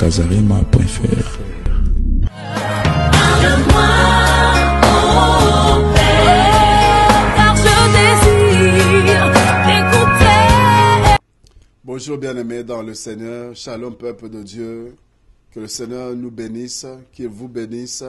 casarema.fr. Bonjour bien-aimés dans le Seigneur, shalom peuple de Dieu, que le Seigneur nous bénisse, qu'il vous bénisse,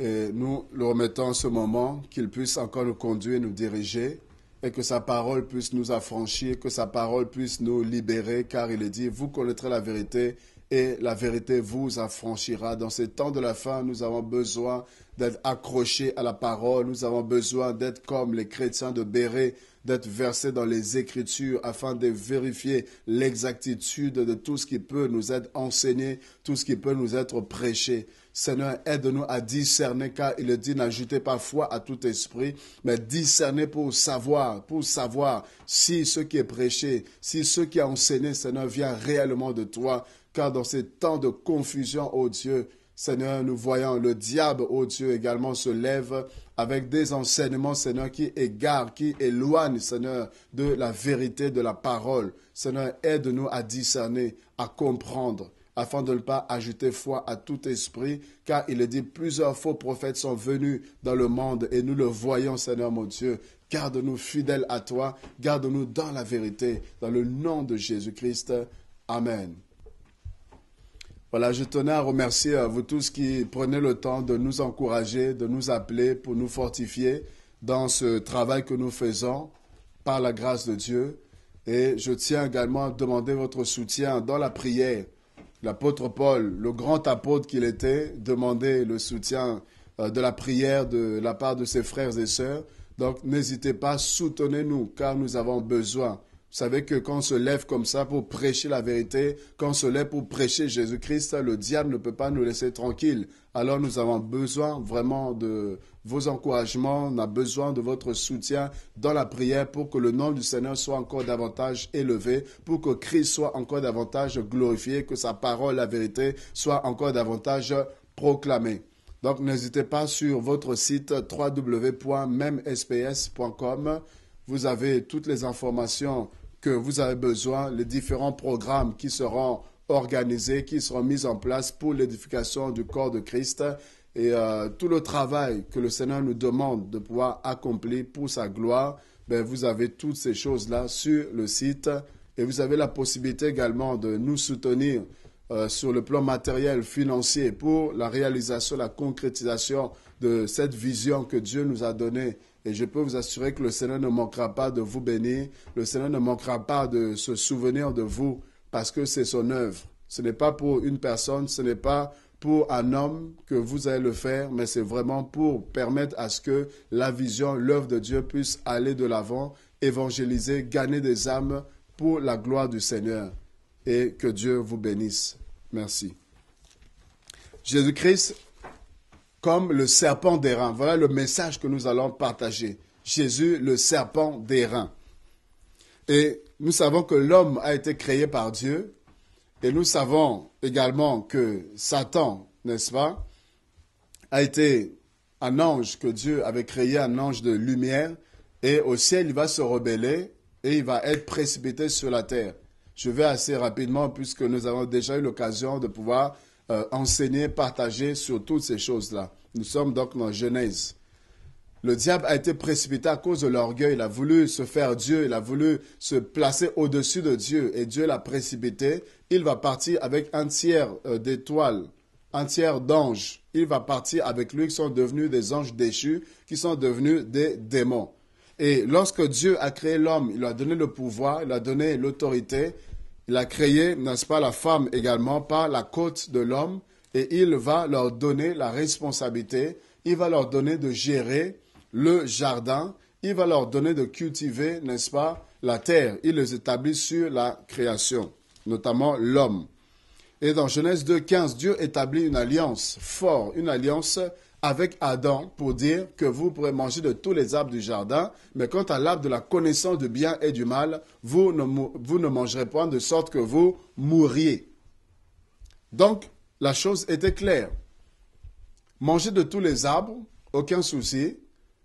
et nous le remettons en ce moment, qu'il puisse encore nous conduire, nous diriger, et que sa parole puisse nous affranchir, que sa parole puisse nous libérer, car il est dit, vous connaîtrez la vérité, et la vérité vous affranchira. Dans ces temps de la fin, nous avons besoin d'être accrochés à la parole, nous avons besoin d'être comme les chrétiens de Béret, d'être versés dans les Écritures afin de vérifier l'exactitude de tout ce qui peut nous être enseigné, tout ce qui peut nous être prêché. Seigneur, aide-nous à discerner, car il dit, n'ajoutez pas foi à tout esprit, mais discerner pour savoir, pour savoir si ce qui est prêché, si ce qui est enseigné, Seigneur, vient réellement de toi, car dans ces temps de confusion, ô Dieu, Seigneur, nous voyons le diable, ô Dieu, également se lève avec des enseignements, Seigneur, qui égarent, qui éloignent, Seigneur, de la vérité de la parole. Seigneur, aide-nous à discerner, à comprendre, afin de ne pas ajouter foi à tout esprit, car il est dit, plusieurs faux prophètes sont venus dans le monde et nous le voyons, Seigneur mon Dieu. Garde-nous fidèles à toi, garde-nous dans la vérité, dans le nom de Jésus-Christ. Amen. Voilà, je tenais à remercier à euh, vous tous qui prenez le temps de nous encourager, de nous appeler pour nous fortifier dans ce travail que nous faisons par la grâce de Dieu. Et je tiens également à demander votre soutien dans la prière. L'apôtre Paul, le grand apôtre qu'il était, demandait le soutien euh, de la prière de la part de ses frères et sœurs. Donc n'hésitez pas, soutenez-nous, car nous avons besoin vous savez que quand on se lève comme ça pour prêcher la vérité, quand on se lève pour prêcher Jésus-Christ, le diable ne peut pas nous laisser tranquille. Alors nous avons besoin vraiment de vos encouragements, on a besoin de votre soutien dans la prière pour que le nom du Seigneur soit encore davantage élevé, pour que Christ soit encore davantage glorifié, que sa parole, la vérité, soit encore davantage proclamée. Donc n'hésitez pas sur votre site www.memesps.com vous avez toutes les informations que vous avez besoin, les différents programmes qui seront organisés, qui seront mis en place pour l'édification du corps de Christ et euh, tout le travail que le Seigneur nous demande de pouvoir accomplir pour sa gloire, ben, vous avez toutes ces choses-là sur le site et vous avez la possibilité également de nous soutenir euh, sur le plan matériel, financier pour la réalisation, la concrétisation de cette vision que Dieu nous a donnée et je peux vous assurer que le Seigneur ne manquera pas de vous bénir, le Seigneur ne manquera pas de se souvenir de vous, parce que c'est son œuvre. Ce n'est pas pour une personne, ce n'est pas pour un homme que vous allez le faire, mais c'est vraiment pour permettre à ce que la vision, l'œuvre de Dieu puisse aller de l'avant, évangéliser, gagner des âmes pour la gloire du Seigneur. Et que Dieu vous bénisse. Merci. Jésus-Christ comme le serpent des reins. Voilà le message que nous allons partager. Jésus, le serpent des reins. Et nous savons que l'homme a été créé par Dieu. Et nous savons également que Satan, n'est-ce pas, a été un ange que Dieu avait créé, un ange de lumière. Et au ciel, il va se rebeller et il va être précipité sur la terre. Je vais assez rapidement puisque nous avons déjà eu l'occasion de pouvoir euh, enseigner, partager sur toutes ces choses-là. Nous sommes donc dans Genèse. Le diable a été précipité à cause de l'orgueil. Il a voulu se faire Dieu. Il a voulu se placer au-dessus de Dieu. Et Dieu l'a précipité. Il va partir avec un tiers euh, d'étoiles, un tiers d'anges. Il va partir avec lui qui sont devenus des anges déchus, qui sont devenus des démons. Et lorsque Dieu a créé l'homme, il lui a donné le pouvoir, il a donné l'autorité, il a créé, n'est-ce pas, la femme également par la côte de l'homme et il va leur donner la responsabilité, il va leur donner de gérer le jardin, il va leur donner de cultiver, n'est-ce pas, la terre. Il les établit sur la création, notamment l'homme. Et dans Genèse 2.15, Dieu établit une alliance forte, une alliance avec Adam pour dire que vous pourrez manger de tous les arbres du jardin, mais quant à l'arbre de la connaissance du bien et du mal, vous ne, vous ne mangerez point de sorte que vous mourriez. Donc, la chose était claire. Manger de tous les arbres, aucun souci,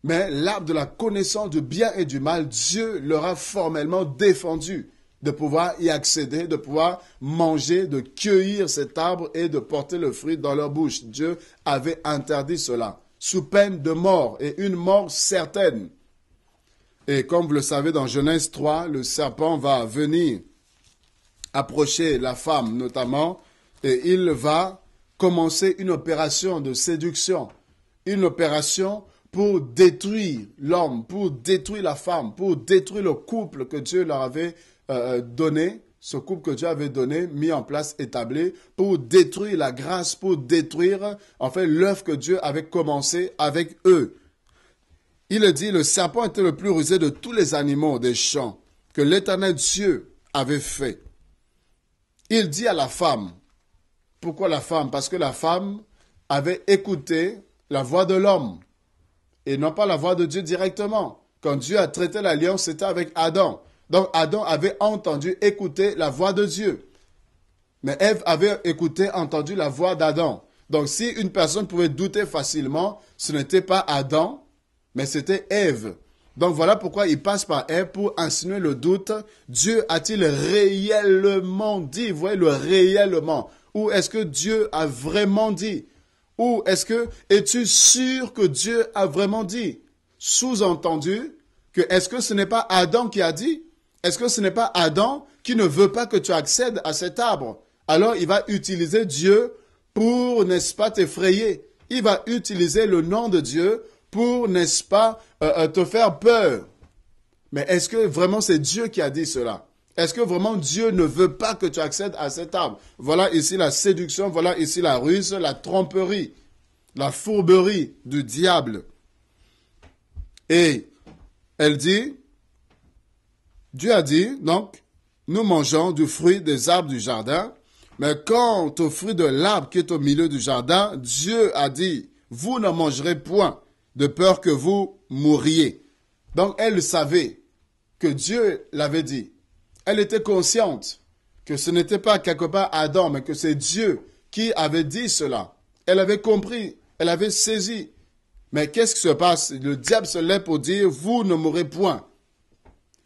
mais l'arbre de la connaissance du bien et du mal, Dieu leur a formellement défendu de pouvoir y accéder, de pouvoir manger, de cueillir cet arbre et de porter le fruit dans leur bouche. Dieu avait interdit cela, sous peine de mort, et une mort certaine. Et comme vous le savez, dans Genèse 3, le serpent va venir approcher la femme notamment, et il va commencer une opération de séduction, une opération pour détruire l'homme, pour détruire la femme, pour détruire le couple que Dieu leur avait euh, euh, donné, ce couple que Dieu avait donné, mis en place, établi, pour détruire la grâce, pour détruire, en fait, l'œuvre que Dieu avait commencé avec eux. Il dit, le serpent était le plus rusé de tous les animaux des champs que l'éternel Dieu avait fait. Il dit à la femme, pourquoi la femme Parce que la femme avait écouté la voix de l'homme et non pas la voix de Dieu directement. Quand Dieu a traité l'alliance, c'était avec Adam. Donc Adam avait entendu, écouté la voix de Dieu. Mais Ève avait écouté, entendu la voix d'Adam. Donc si une personne pouvait douter facilement, ce n'était pas Adam, mais c'était Ève. Donc voilà pourquoi il passe par Ève pour insinuer le doute. Dieu a-t-il réellement dit voyez le réellement. Ou est-ce que Dieu a vraiment dit Ou est-ce que es-tu sûr que Dieu a vraiment dit Sous-entendu que est-ce que ce n'est pas Adam qui a dit est-ce que ce n'est pas Adam qui ne veut pas que tu accèdes à cet arbre Alors il va utiliser Dieu pour, n'est-ce pas, t'effrayer. Il va utiliser le nom de Dieu pour, n'est-ce pas, euh, euh, te faire peur. Mais est-ce que vraiment c'est Dieu qui a dit cela Est-ce que vraiment Dieu ne veut pas que tu accèdes à cet arbre Voilà ici la séduction, voilà ici la ruse, la tromperie, la fourberie du diable. Et elle dit, Dieu a dit, donc, nous mangeons du fruit des arbres du jardin, mais quant au fruit de l'arbre qui est au milieu du jardin, Dieu a dit, vous ne mangerez point, de peur que vous mouriez. Donc elle savait que Dieu l'avait dit. Elle était consciente que ce n'était pas quelque part Adam, mais que c'est Dieu qui avait dit cela. Elle avait compris, elle avait saisi. Mais qu'est-ce qui se passe Le diable se lève pour dire, vous ne mourrez point.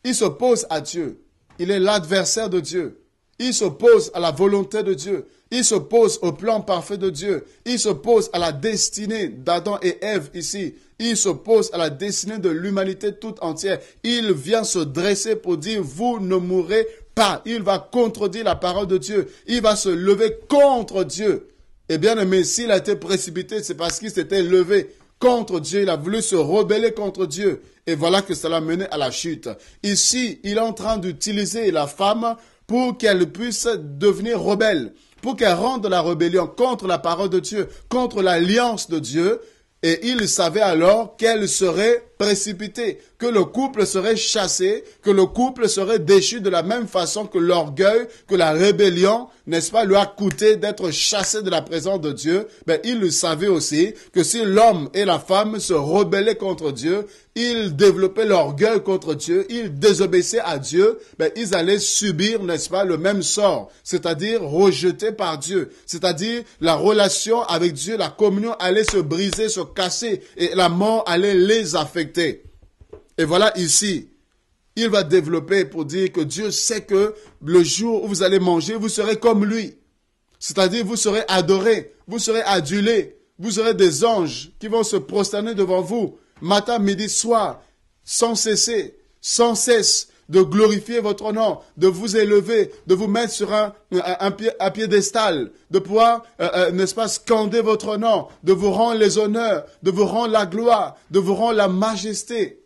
Il s'oppose à Dieu. Il est l'adversaire de Dieu. Il s'oppose à la volonté de Dieu. Il s'oppose au plan parfait de Dieu. Il s'oppose à la destinée d'Adam et Ève ici. Il s'oppose à la destinée de l'humanité toute entière. Il vient se dresser pour dire, vous ne mourrez pas. Il va contredire la parole de Dieu. Il va se lever contre Dieu. Eh bien, le s'il a été précipité, c'est parce qu'il s'était levé contre Dieu, il a voulu se rebeller contre Dieu. Et voilà que cela menait à la chute. Ici, il est en train d'utiliser la femme pour qu'elle puisse devenir rebelle, pour qu'elle rende la rébellion contre la parole de Dieu, contre l'alliance de Dieu. Et il savait alors qu'elle serait précipité, que le couple serait chassé, que le couple serait déchu de la même façon que l'orgueil, que la rébellion, n'est-ce pas, lui a coûté d'être chassé de la présence de Dieu, ben, il le savait aussi que si l'homme et la femme se rebellaient contre Dieu, ils développaient l'orgueil contre Dieu, ils désobéissaient à Dieu, ben, ils allaient subir, n'est-ce pas, le même sort, c'est-à-dire rejeté par Dieu, c'est-à-dire la relation avec Dieu, la communion allait se briser, se casser, et la mort allait les affecter et voilà ici, il va développer pour dire que Dieu sait que le jour où vous allez manger, vous serez comme lui. C'est-à-dire, vous serez adoré, vous serez adulé, vous aurez des anges qui vont se prosterner devant vous, matin, midi, soir, sans cesser, sans cesse, de glorifier votre nom, de vous élever, de vous mettre sur un, un, piédestal, de pouvoir, euh, euh, n'est-ce pas, scander votre nom, de vous rendre les honneurs, de vous rendre la gloire, de vous rendre la majesté.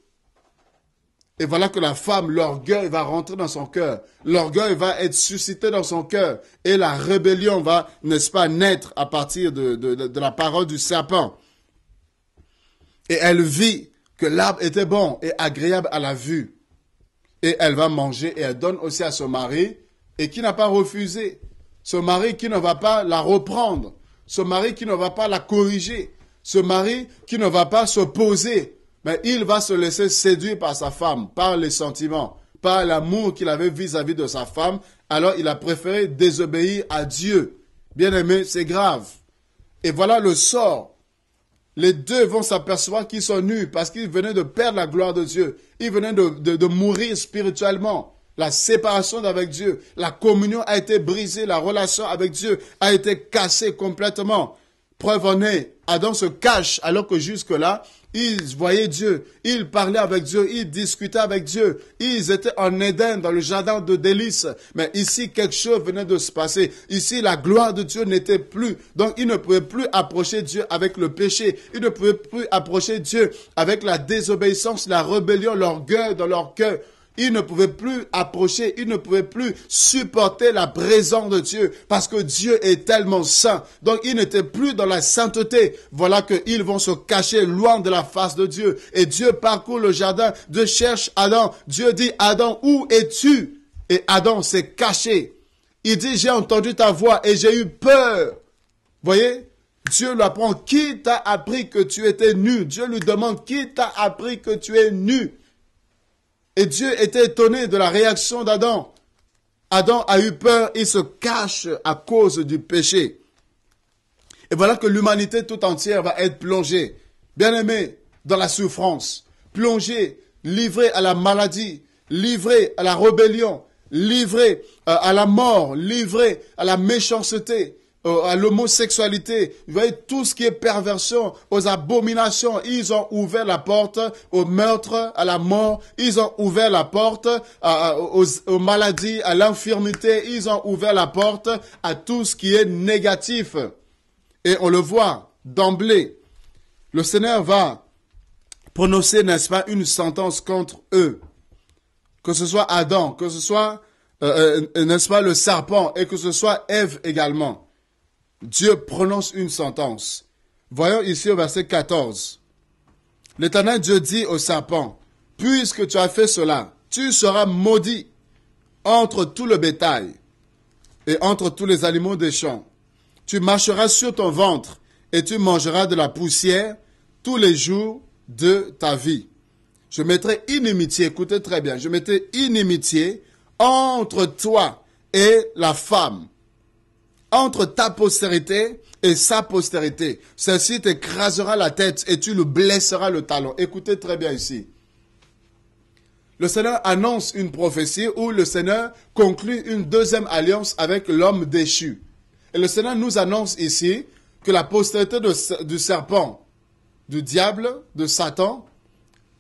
Et voilà que la femme, l'orgueil va rentrer dans son cœur. L'orgueil va être suscité dans son cœur. Et la rébellion va, n'est-ce pas, naître à partir de, de, la parole du serpent. Et elle vit que l'arbre était bon et agréable à la vue et elle va manger et elle donne aussi à son mari et qui n'a pas refusé. Ce mari qui ne va pas la reprendre. Ce mari qui ne va pas la corriger. Ce mari qui ne va pas s'opposer. Mais il va se laisser séduire par sa femme, par les sentiments, par l'amour qu'il avait vis à -vis de sa femme. Alors il a préféré désobéir à Dieu. Bien aimé, c'est grave. Et voilà le sort les deux vont s'apercevoir qu'ils sont nus parce qu'ils venaient de perdre la gloire de Dieu. Ils venaient de, mourir spirituellement. La séparation avec Dieu, la communion a été brisée, la relation avec Dieu a été cassée complètement. Preuve en est, Adam se cache alors que jusque-là, ils voyaient Dieu, ils parlaient avec Dieu, ils discutaient avec Dieu. Ils étaient en Éden, dans le jardin de délices. Mais ici, quelque chose venait de se passer. Ici, la gloire de Dieu n'était plus. Donc, ils ne pouvaient plus approcher Dieu avec le péché. Ils ne pouvaient plus approcher Dieu avec la désobéissance, la rébellion, l'orgueil dans leur cœur. Ils ne pouvait plus approcher, il ne pouvait plus supporter la présence de Dieu parce que Dieu est tellement saint. Donc il n'était plus dans la sainteté. Voilà qu'ils vont se cacher loin de la face de Dieu. Et Dieu parcourt le jardin, Dieu cherche Adam. Dieu dit, Adam, où es-tu Et Adam s'est caché. Il dit, j'ai entendu ta voix et j'ai eu peur. Voyez Dieu lui apprend, qui t'a appris que tu étais nu Dieu lui demande, qui t'a appris que tu es nu et Dieu était étonné de la réaction d'Adam. Adam a eu peur, il se cache à cause du péché. Et voilà que l'humanité tout entière va être plongée, bien aimée, dans la souffrance, plongée, livrée à la maladie, livrée à la rébellion, livrée euh, à la mort, livrée à la méchanceté, euh, à l'homosexualité, vous voyez, tout ce qui est perversion, aux abominations. Ils ont ouvert la porte au meurtre, à la mort. Ils ont ouvert la porte aux, maladies, à l'infirmité. Ils ont ouvert la porte à tout ce qui est négatif. Et on le voit d'emblée. Le Seigneur va prononcer, n'est-ce pas, une sentence contre eux. Que ce soit Adam, que ce soit, euh, euh, n'est-ce pas, le serpent, et que ce soit Ève également. Dieu prononce une sentence. Voyons ici au verset 14. L'Éternel Dieu dit au serpent, Puisque tu as fait cela, tu seras maudit entre tout le bétail et entre tous les animaux des champs. Tu marcheras sur ton ventre et tu mangeras de la poussière tous les jours de ta vie. Je mettrai inimitié, écoutez très bien, je mettrai inimitié entre toi et la femme, entre ta postérité et sa postérité. Celle-ci t'écrasera la tête et tu le blesseras le talon. Écoutez très bien ici. Le Seigneur annonce une prophétie où le Seigneur conclut une deuxième alliance avec l'homme déchu. Et le Seigneur nous annonce ici que la postérité du serpent, du diable, de Satan,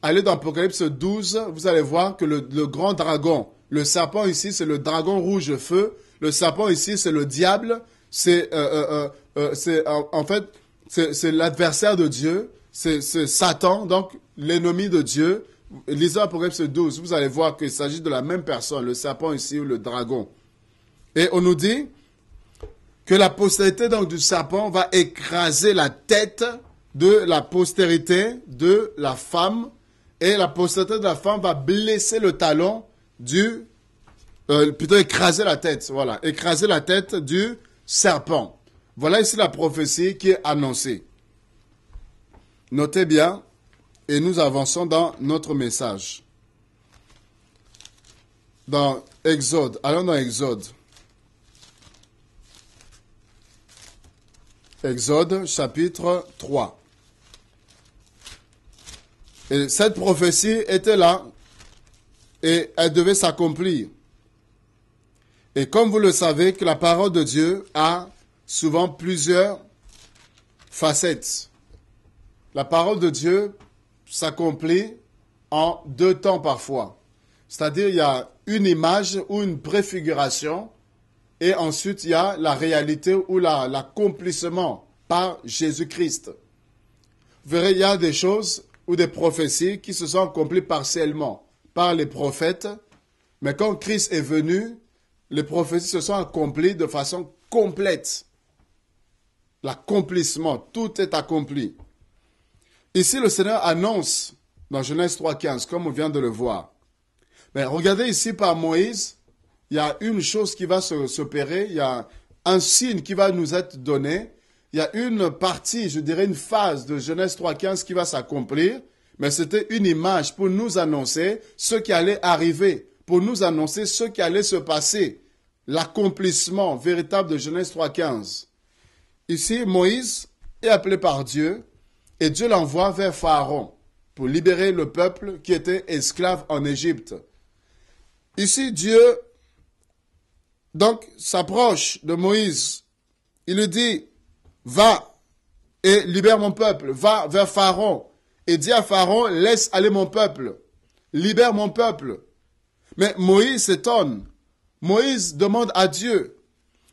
allez dans Apocalypse 12, vous allez voir que le grand dragon, le serpent ici, c'est le dragon rouge feu, le serpent ici, c'est le diable, c'est euh, euh, euh, en, fait, c'est l'adversaire de Dieu, c'est Satan, donc l'ennemi de Dieu. Lisez Apocalypse 12, vous allez voir qu'il s'agit de la même personne, le serpent ici ou le dragon. Et on nous dit que la postérité donc, du serpent va écraser la tête de la postérité de la femme et la postérité de la femme va blesser le talon du euh, plutôt écraser la tête, voilà, écraser la tête du serpent. Voilà ici la prophétie qui est annoncée. Notez bien, et nous avançons dans notre message. Dans Exode, allons dans Exode. Exode chapitre 3. Et cette prophétie était là et elle devait s'accomplir. Et comme vous le savez, que la parole de Dieu a souvent plusieurs facettes. La parole de Dieu s'accomplit en deux temps parfois. C'est-à-dire, il y a une image ou une préfiguration, et ensuite, il y a la réalité ou l'accomplissement par Jésus-Christ. Vous verrez, il y a des choses ou des prophéties qui se sont accomplies partiellement par les prophètes, mais quand Christ est venu, les prophéties se sont accomplies de façon complète. L'accomplissement, tout est accompli. Ici, le Seigneur annonce dans Genèse 3.15, comme on vient de le voir. Mais regardez ici par Moïse, il y a une chose qui va s'opérer, il y a un signe qui va nous être donné, il y a une partie, je dirais une phase de Genèse 3.15 qui va s'accomplir, mais c'était une image pour nous annoncer ce qui allait arriver, pour nous annoncer ce qui allait se passer l'accomplissement véritable de Genèse 3.15. Ici, Moïse est appelé par Dieu et Dieu l'envoie vers Pharaon pour libérer le peuple qui était esclave en Égypte. Ici, Dieu, donc, s'approche de Moïse. Il lui dit, va et libère mon peuple, va vers Pharaon et dit à Pharaon, laisse aller mon peuple, libère mon peuple. Mais Moïse s'étonne Moïse demande à Dieu,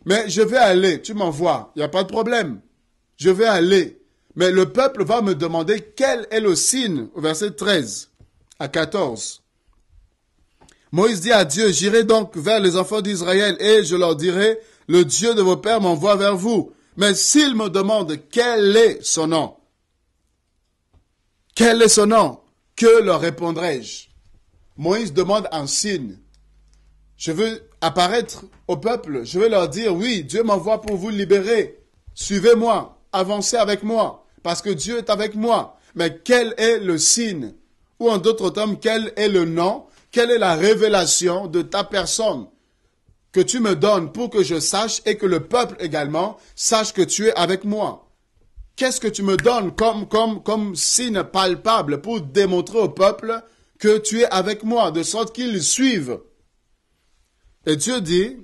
mais je vais aller, tu m'envoies, il n'y a pas de problème, je vais aller. Mais le peuple va me demander quel est le signe, au verset 13 à 14. Moïse dit à Dieu, j'irai donc vers les enfants d'Israël et je leur dirai, le Dieu de vos pères m'envoie vers vous. Mais s'il me demande quel est son nom, quel est son nom, que leur répondrai-je Moïse demande un signe. Je veux apparaître au peuple, je vais leur dire, oui, Dieu m'envoie pour vous libérer. Suivez-moi, avancez avec moi, parce que Dieu est avec moi. Mais quel est le signe Ou en d'autres termes, quel est le nom Quelle est la révélation de ta personne que tu me donnes pour que je sache et que le peuple également sache que tu es avec moi Qu'est-ce que tu me donnes comme, comme, comme signe palpable pour démontrer au peuple que tu es avec moi, de sorte qu'ils suivent et Dieu dit,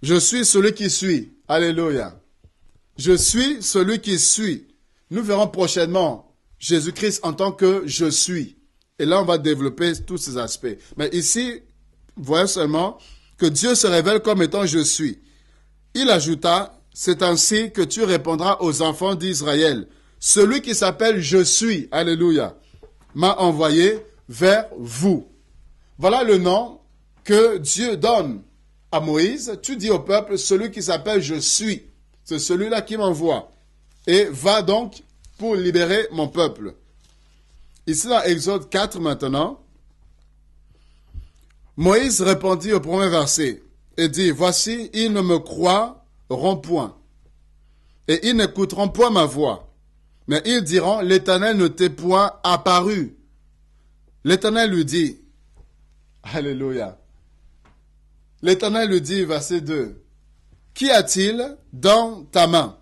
je suis celui qui suis. Alléluia. Je suis celui qui suis. Nous verrons prochainement Jésus-Christ en tant que je suis. Et là, on va développer tous ces aspects. Mais ici, voyez seulement que Dieu se révèle comme étant je suis. Il ajouta, c'est ainsi que tu répondras aux enfants d'Israël. Celui qui s'appelle je suis, alléluia, m'a envoyé vers vous. Voilà le nom que Dieu donne à Moïse, tu dis au peuple, celui qui s'appelle Je suis, c'est celui-là qui m'envoie. Et va donc pour libérer mon peuple. Ici dans Exode 4 maintenant, Moïse répondit au premier verset et dit, Voici, ils ne me croiront point, et ils n'écouteront point ma voix, mais ils diront, L'Éternel ne t'est point apparu. L'Éternel lui dit, Alléluia. L'Éternel lui dit, verset 2, Qu'y a-t-il dans ta main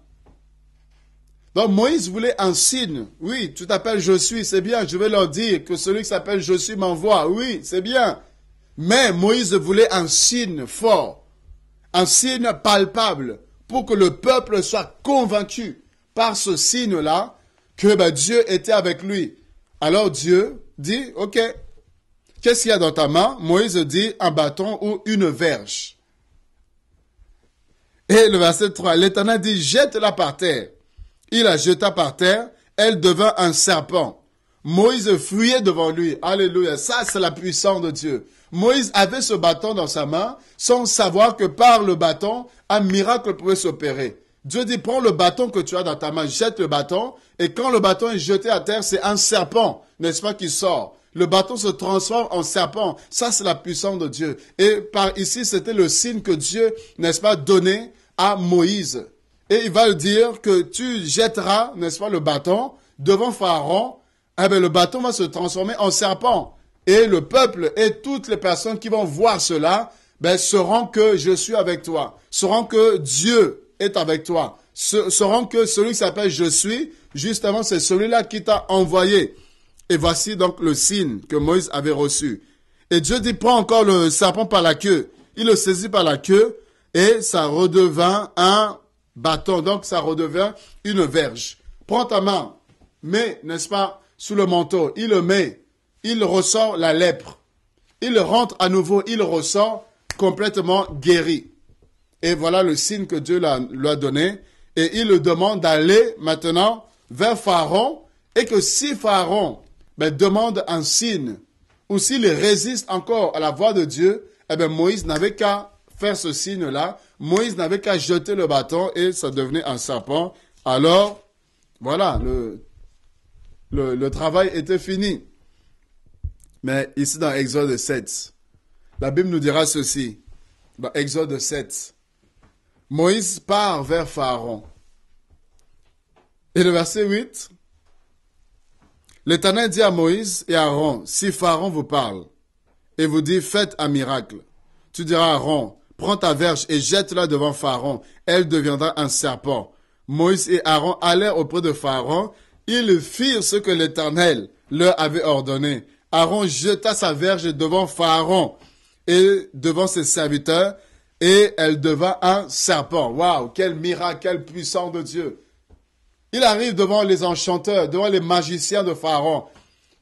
Donc Moïse voulait un signe. Oui, tu t'appelles Je suis, c'est bien. Je vais leur dire que celui qui s'appelle Je suis m'envoie. Oui, c'est bien. Mais Moïse voulait un signe fort, un signe palpable, pour que le peuple soit convaincu par ce signe-là que ben, Dieu était avec lui. Alors Dieu dit, OK, Qu'est-ce qu'il y a dans ta main Moïse dit un bâton ou une verge. Et le verset 3, l'Éternel dit, jette-la par terre. Il la jeta par terre, elle devint un serpent. Moïse fuyait devant lui. Alléluia. Ça, c'est la puissance de Dieu. Moïse avait ce bâton dans sa main sans savoir que par le bâton, un miracle pouvait s'opérer. Dieu dit, prends le bâton que tu as dans ta main, jette le bâton, et quand le bâton est jeté à terre, c'est un serpent, n'est-ce pas, qui sort. Le bâton se transforme en serpent. Ça, c'est la puissance de Dieu. Et par ici, c'était le signe que Dieu, n'est-ce pas, donnait à Moïse. Et il va le dire que tu jetteras, n'est-ce pas, le bâton devant Pharaon. Eh bien, le bâton va se transformer en serpent. Et le peuple et toutes les personnes qui vont voir cela, ben, sauront que je suis avec toi. Sauront que Dieu est avec toi. Sauront que celui qui s'appelle Je suis, justement, c'est celui-là qui t'a envoyé. Et voici donc le signe que Moïse avait reçu. Et Dieu dit, prends encore le serpent par la queue. Il le saisit par la queue et ça redevint un bâton. Donc ça redevint une verge. Prends ta main, mets, n'est-ce pas, sous le manteau. Il le met. Il ressort la lèpre. Il rentre à nouveau. Il ressort complètement guéri. Et voilà le signe que Dieu lui a donné. Et il le demande d'aller maintenant vers Pharaon. Et que si Pharaon demande un signe. Ou s'il résiste encore à la voix de Dieu, eh ben, Moïse n'avait qu'à faire ce signe-là. Moïse n'avait qu'à jeter le bâton et ça devenait un serpent. Alors, voilà, le, le, travail était fini. Mais ici dans Exode 7, la Bible nous dira ceci. Dans Exode 7, Moïse part vers Pharaon. Et le verset 8, L'Éternel dit à Moïse et à Aaron, si Pharaon vous parle et vous dit, faites un miracle, tu diras à Aaron, prends ta verge et jette-la devant Pharaon, elle deviendra un serpent. Moïse et Aaron allèrent auprès de Pharaon, ils firent ce que l'Éternel leur avait ordonné. Aaron jeta sa verge devant Pharaon et devant ses serviteurs, et elle devint un serpent. Waouh, quel miracle, puissant de Dieu. Il arrive devant les enchanteurs, devant les magiciens de Pharaon,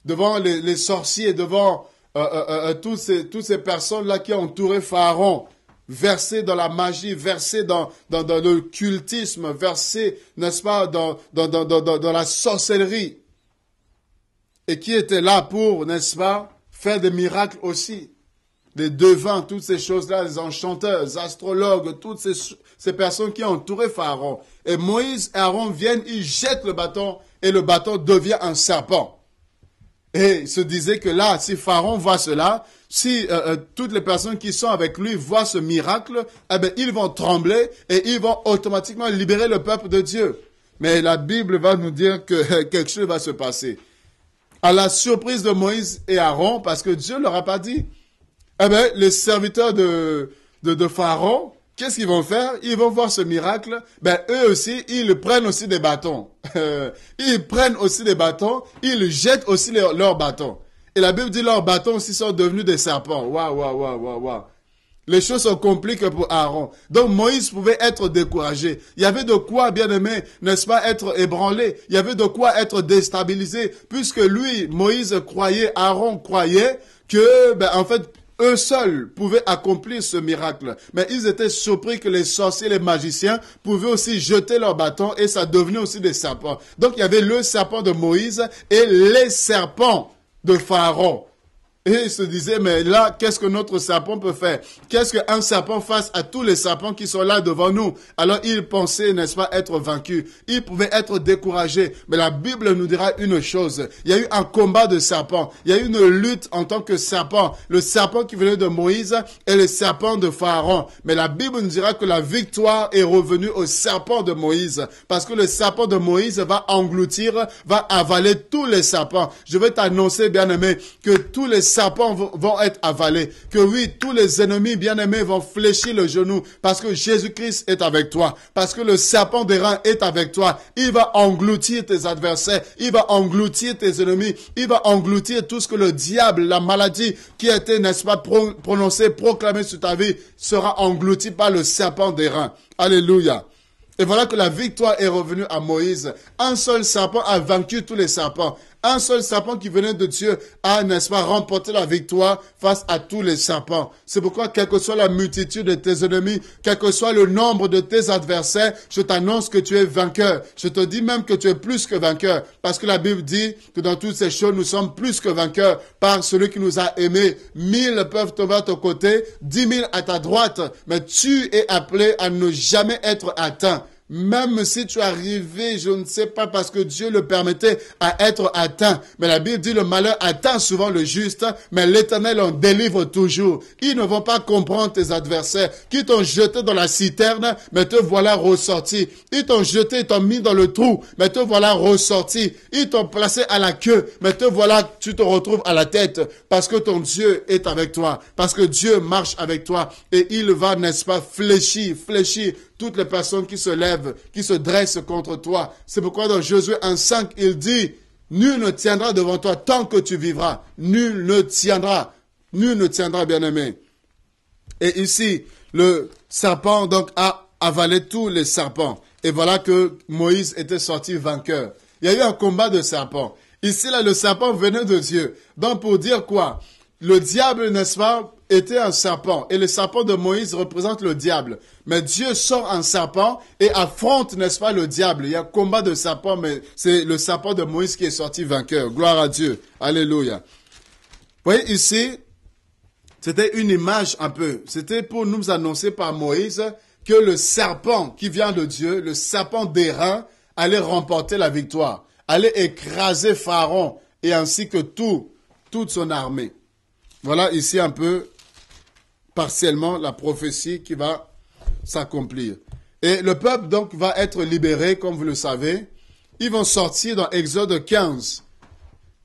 devant les, sorciers, devant euh, euh, euh, toutes ces, ces personnes-là qui ont entouré Pharaon, versés dans la magie, versés dans, dans, dans le cultisme, versés, n'est-ce pas, dans, dans la sorcellerie, et qui étaient là pour, n'est-ce pas, faire des miracles aussi des devins, toutes ces choses-là, les enchanteurs, les astrologues, toutes ces, personnes qui ont entouré Pharaon. Et Moïse et Aaron viennent, ils jettent le bâton et le bâton devient un serpent. Et il se disait que là, si Pharaon voit cela, si euh, euh, toutes les personnes qui sont avec lui voient ce miracle, eh bien, ils vont trembler et ils vont automatiquement libérer le peuple de Dieu. Mais la Bible va nous dire que quelque chose va se passer. À la surprise de Moïse et Aaron, parce que Dieu leur a pas dit, eh bien, les serviteurs de, de, Pharaon, qu'est-ce qu'ils vont faire Ils vont voir ce miracle. Ben, eux aussi, ils prennent aussi des bâtons. ils prennent aussi des bâtons. Ils jettent aussi leurs bâtons. Et la Bible dit leurs bâtons aussi sont devenus des serpents. Waouh, waouh, waouh, waouh, waouh. Les choses sont compliquées pour Aaron. Donc Moïse pouvait être découragé. Il y avait de quoi, bien aimé, n'est-ce pas, être ébranlé. Il y avait de quoi être déstabilisé, puisque lui, Moïse croyait, Aaron croyait que, ben, en fait, eux seuls pouvaient accomplir ce miracle. Mais ils étaient surpris que les sorciers, les magiciens pouvaient aussi jeter leurs bâtons et ça devenait aussi des serpents. Donc il y avait le serpent de Moïse et les serpents de Pharaon. Et il se disait, mais là, qu'est-ce que notre serpent peut faire Qu'est-ce qu'un serpent face à tous les serpents qui sont là devant nous Alors il pensait, n'est-ce pas, être vaincu. Il pouvait être découragé. Mais la Bible nous dira une chose. Il y a eu un combat de serpents. Il y a eu une lutte en tant que serpent. Le serpent qui venait de Moïse et le serpent de Pharaon. Mais la Bible nous dira que la victoire est revenue au serpent de Moïse. Parce que le serpent de Moïse va engloutir, va avaler tous les serpents. Je vais t'annoncer, bien aimé, que tous les serpents serpents vont, être avalés. Que oui, tous les ennemis bien-aimés vont fléchir le genou parce que Jésus-Christ est avec toi. Parce que le serpent des reins est avec toi. Il va engloutir tes adversaires. Il va engloutir tes ennemis. Il va engloutir tout ce que le diable, la maladie qui a été, n'est-ce pas, prononcé, prononcée, proclamée sur ta vie, sera engloutie par le serpent des reins. Alléluia. Et voilà que la victoire est revenue à Moïse. Un seul serpent a vaincu tous les serpents. Un seul serpent qui venait de Dieu a, n'est-ce pas, remporté la victoire face à tous les serpents. C'est pourquoi, quelle que soit la multitude de tes ennemis, quel que soit le nombre de tes adversaires, je t'annonce que tu es vainqueur. Je te dis même que tu es plus que vainqueur. Parce que la Bible dit que dans toutes ces choses, nous sommes plus que vainqueurs par celui qui nous a aimés. Mille peuvent tomber à ton côté, dix mille à ta droite, mais tu es appelé à ne jamais être atteint. Même si tu arrivais, je ne sais pas, parce que Dieu le permettait à être atteint. Mais la Bible dit le malheur atteint souvent le juste, mais l'éternel en délivre toujours. Ils ne vont pas comprendre tes adversaires qui t'ont jeté dans la citerne, mais te voilà ressorti. Ils t'ont jeté, ils t'ont mis dans le trou, mais te voilà ressorti. Ils t'ont placé à la queue, mais te voilà, tu te retrouves à la tête parce que ton Dieu est avec toi, parce que Dieu marche avec toi et il va, n'est-ce pas, fléchir, fléchir, toutes les personnes qui se lèvent, qui se dressent contre toi. C'est pourquoi dans Josué 1.5, il dit, nul ne tiendra devant toi tant que tu vivras. Nul ne tiendra. Nul ne tiendra, bien-aimé. Et ici, le serpent, donc, a avalé tous les serpents. Et voilà que Moïse était sorti vainqueur. Il y a eu un combat de serpents. Ici, là, le serpent venait de Dieu. Donc, pour dire quoi? Le diable, n'est-ce pas, était un serpent. Et le serpent de Moïse représente le diable. Mais Dieu sort un serpent et affronte, n'est-ce pas, le diable. Il y a combat de serpent, mais c'est le serpent de Moïse qui est sorti vainqueur. Gloire à Dieu. Alléluia. Vous voyez ici, c'était une image un peu. C'était pour nous annoncer par Moïse que le serpent qui vient de Dieu, le serpent reins, allait remporter la victoire, allait écraser Pharaon et ainsi que tout, toute son armée. Voilà ici un peu partiellement la prophétie qui va s'accomplir. Et le peuple donc va être libéré, comme vous le savez. Ils vont sortir dans Exode 15.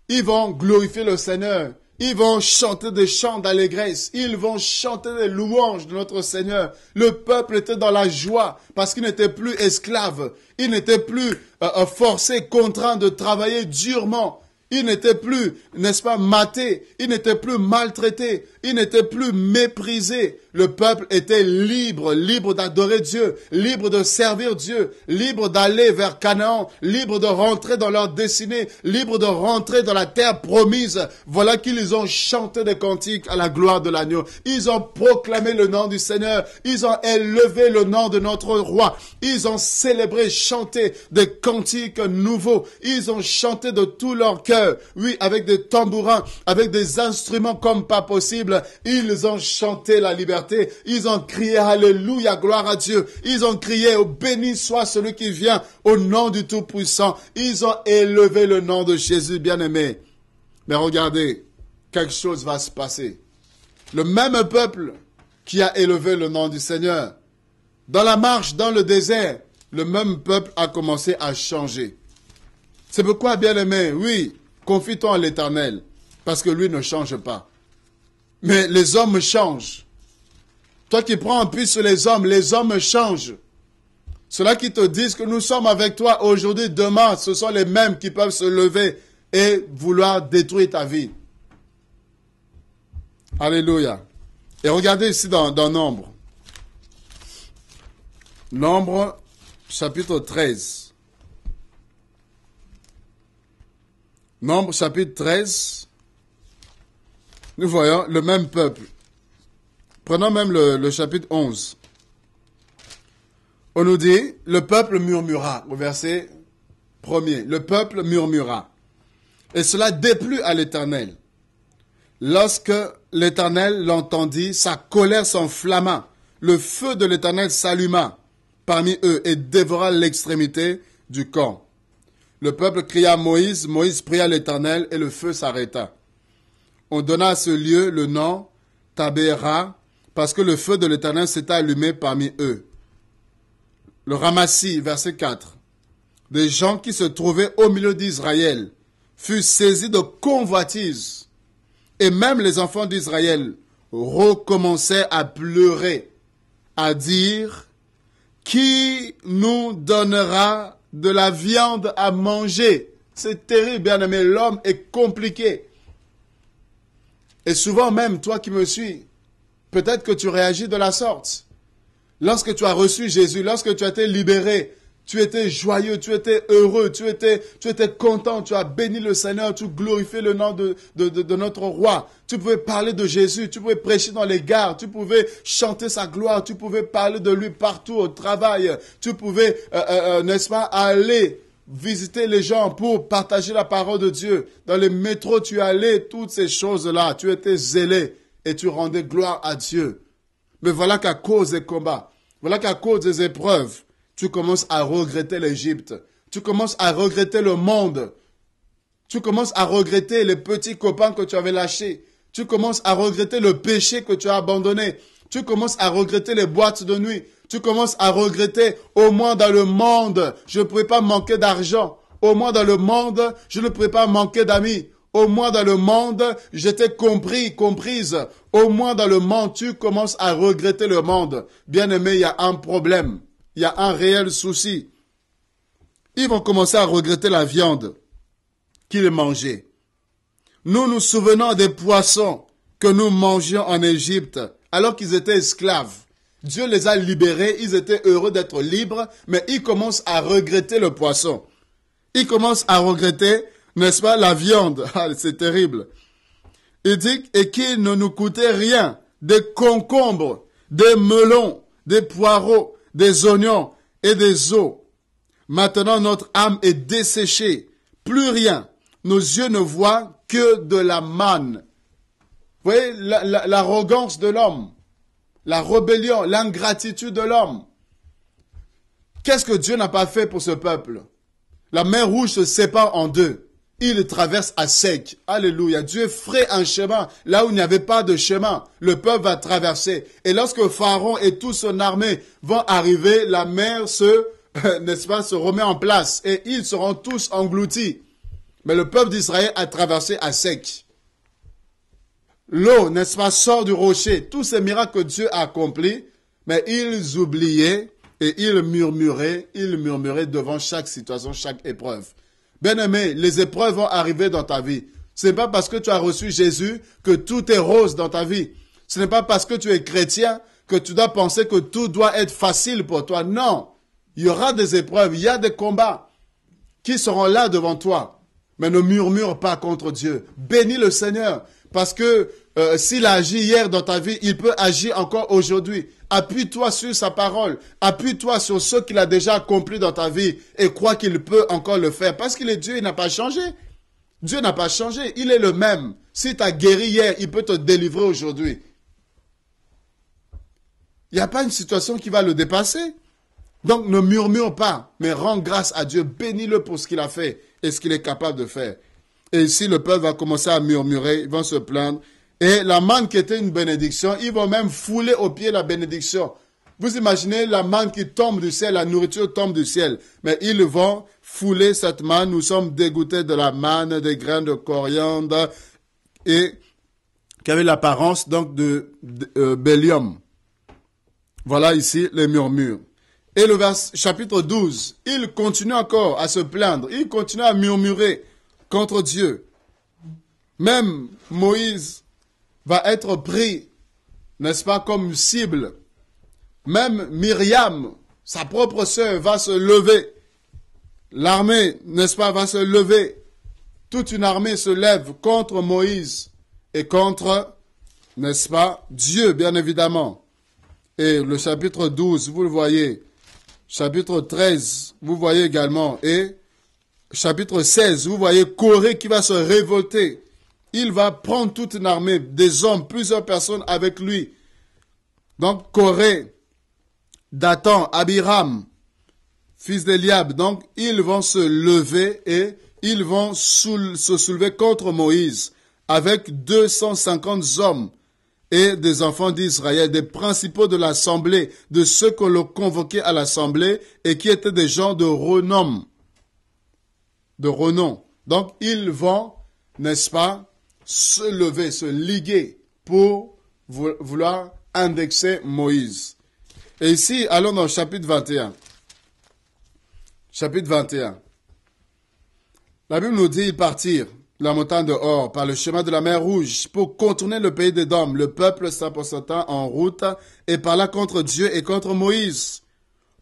Ils vont glorifier le Seigneur. Ils vont chanter des chants d'allégresse. Ils vont chanter des louanges de notre Seigneur. Le peuple était dans la joie parce qu'il n'était plus esclave. Il n'était plus euh, euh, forcé, contraint de travailler durement. Il n'était plus, n'est-ce pas, maté. Il n'était plus maltraité. Ils n'étaient plus méprisés. Le peuple était libre, libre d'adorer Dieu, libre de servir Dieu, libre d'aller vers Canaan, libre de rentrer dans leur destinée, libre de rentrer dans la terre promise. Voilà qu'ils ont chanté des cantiques à la gloire de l'agneau. Ils ont proclamé le nom du Seigneur. Ils ont élevé le nom de notre roi. Ils ont célébré, chanté des cantiques nouveaux. Ils ont chanté de tout leur cœur. Oui, avec des tambourins, avec des instruments comme pas possible ils ont chanté la liberté. Ils ont crié Alléluia, gloire à Dieu. Ils ont crié oh, béni soit celui qui vient au nom du Tout-Puissant. Ils ont élevé le nom de Jésus bien-aimé. Mais regardez, quelque chose va se passer. Le même peuple qui a élevé le nom du Seigneur. Dans la marche dans le désert, le même peuple a commencé à changer. C'est pourquoi, bien-aimé, oui, confie-toi en l'Éternel, parce que lui ne change pas. Mais les hommes changent. Toi qui prends en puits les hommes, les hommes changent. Ceux-là qui te disent que nous sommes avec toi aujourd'hui, demain, ce sont les mêmes qui peuvent se lever et vouloir détruire ta vie. Alléluia. Et regardez ici dans, dans Nombre. Nombre, chapitre 13. Nombre, chapitre 13 nous voyons le même peuple. Prenons même le, chapitre 11. On nous dit, le peuple murmura, au verset premier, le peuple murmura. Et cela déplut à l'Éternel. Lorsque l'Éternel l'entendit, sa colère s'enflamma. Le feu de l'Éternel s'alluma parmi eux et dévora l'extrémité du camp. Le peuple cria Moïse, Moïse pria l'Éternel et le feu s'arrêta. On donna à ce lieu le nom Tabéra, parce que le feu de l'Éternel s'était allumé parmi eux. Le ramassis verset 4. Des gens qui se trouvaient au milieu d'Israël furent saisis de convoitise, et même les enfants d'Israël recommençaient à pleurer, à dire, Qui nous donnera de la viande à manger C'est terrible, bien aimé, l'homme est compliqué. Et souvent même, toi qui me suis, peut-être que tu réagis de la sorte. Lorsque tu as reçu Jésus, lorsque tu as été libéré, tu étais joyeux, tu étais heureux, tu étais, tu étais content, tu as béni le Seigneur, tu glorifiais le nom de, de, notre roi. Tu pouvais parler de Jésus, tu pouvais prêcher dans les gares, tu pouvais chanter sa gloire, tu pouvais parler de lui partout au travail, tu pouvais, euh, euh, euh, n'est-ce pas, aller visiter les gens, pour partager la parole de Dieu. Dans les métros, tu allais, toutes ces choses-là. Tu étais zélé et tu rendais gloire à Dieu. Mais voilà qu'à cause des combats, voilà qu'à cause des épreuves, tu commences à regretter l'Égypte. Tu commences à regretter le monde. Tu commences à regretter les petits copains que tu avais lâchés. Tu commences à regretter le péché que tu as abandonné. Tu commences à regretter les boîtes de nuit. Tu commences à regretter, au moins dans le monde, je ne pourrais pas manquer d'argent. Au moins dans le monde, je ne pourrais pas manquer d'amis. Au moins dans le monde, j'étais compris, comprise. Au moins dans le monde, tu commences à regretter le monde. Bien aimé, il y a un problème. Il y a un réel souci. Ils vont commencer à regretter la viande qu'ils mangeaient. Nous nous souvenons des poissons que nous mangeions en Égypte alors qu'ils étaient esclaves. Dieu les a libérés, ils étaient heureux d'être libres, mais ils commencent à regretter le poisson. Ils commencent à regretter, n'est-ce pas, la viande. Ah, c'est terrible. Il dit, et qui ne nous coûtait rien, des concombres, des melons, des poireaux, des oignons et des os. Maintenant, notre âme est desséchée. Plus rien. Nos yeux ne voient que de la manne. Vous voyez l'arrogance de l'homme la rébellion, l'ingratitude de l'homme. Qu'est-ce que Dieu n'a pas fait pour ce peuple La mer rouge se sépare en deux. Il traverse à sec. Alléluia. Dieu ferait un chemin là où il n'y avait pas de chemin. Le peuple va traverser. Et lorsque Pharaon et toute son armée vont arriver, la mer se, n'est-ce pas, se remet en place et ils seront tous engloutis. Mais le peuple d'Israël a traversé à sec l'eau, n'est-ce pas, sort du rocher, tous ces miracles que Dieu a accomplis, mais ils oubliaient et ils murmuraient, ils murmuraient devant chaque situation, chaque épreuve. Bien-aimé, les épreuves vont arriver dans ta vie. Ce n'est pas parce que tu as reçu Jésus que tout est rose dans ta vie. Ce n'est pas parce que tu es chrétien que tu dois penser que tout doit être facile pour toi. Non. Il y aura des épreuves, il y a des combats qui seront là devant toi. Mais ne murmure pas contre Dieu. Bénis le Seigneur parce que euh, s'il a agi hier dans ta vie, il peut agir encore aujourd'hui. Appuie-toi sur sa parole. Appuie-toi sur ce qu'il a déjà accompli dans ta vie et crois qu'il peut encore le faire. Parce qu'il est Dieu, il n'a pas changé. Dieu n'a pas changé. Il est le même. Si tu as guéri hier, il peut te délivrer aujourd'hui. Il n'y a pas une situation qui va le dépasser. Donc ne murmure pas, mais rends grâce à Dieu. Bénis-le pour ce qu'il a fait et ce qu'il est capable de faire. Et si le peuple va commencer à murmurer, ils vont se plaindre, et la manne qui était une bénédiction, ils vont même fouler au pied la bénédiction. Vous imaginez la manne qui tombe du ciel, la nourriture tombe du ciel. Mais ils vont fouler cette manne. Nous sommes dégoûtés de la manne, des grains de coriandre et qui avait l'apparence donc de, euh, Bélium. Voilà ici les murmures. Et le verset chapitre 12, ils continue encore à se plaindre, ils continue à murmurer contre Dieu. Même Moïse va être pris, n'est-ce pas, comme cible. Même Myriam, sa propre sœur, va se lever. L'armée, n'est-ce pas, va se lever. Toute une armée se lève contre Moïse et contre, n'est-ce pas, Dieu, bien évidemment. Et le chapitre 12, vous le voyez. Chapitre 13, vous voyez également. Et chapitre 16, vous voyez Corée qui va se révolter il va prendre toute une armée, des hommes, plusieurs personnes avec lui. Donc Corée, Dathan, Abiram, fils d'Eliab, donc ils vont se lever et ils vont se soulever contre Moïse avec 250 hommes et des enfants d'Israël, des principaux de l'assemblée, de ceux qu'on a convoquait à l'assemblée et qui étaient des gens de renom, de renom. Donc ils vont, n'est-ce pas, se lever, se liguer pour vouloir indexer Moïse. Et ici, allons dans le chapitre 21. Chapitre 21. La Bible nous dit partir la montagne dehors par le chemin de la mer Rouge pour contourner le pays des Dômes, le peuple s'apposentant en route et parla contre Dieu et contre Moïse.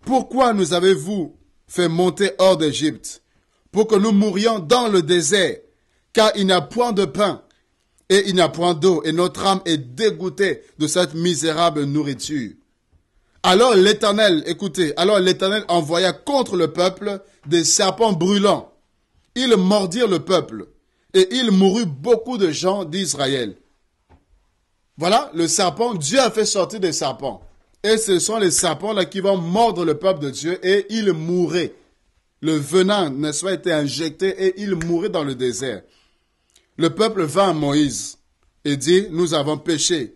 Pourquoi nous avez-vous fait monter hors d'Égypte pour que nous mourions dans le désert, car il n'y a point de pain et il n'y a point d'eau, et notre âme est dégoûtée de cette misérable nourriture. Alors l'Éternel, écoutez, alors l'Éternel envoya contre le peuple des serpents brûlants. Ils mordirent le peuple, et il mourut beaucoup de gens d'Israël. Voilà, le serpent, Dieu a fait sortir des serpents. Et ce sont les serpents là qui vont mordre le peuple de Dieu et ils mourraient. Le venin, ne soit été injecté et ils mourraient dans le désert. Le peuple vint à Moïse et dit, nous avons péché,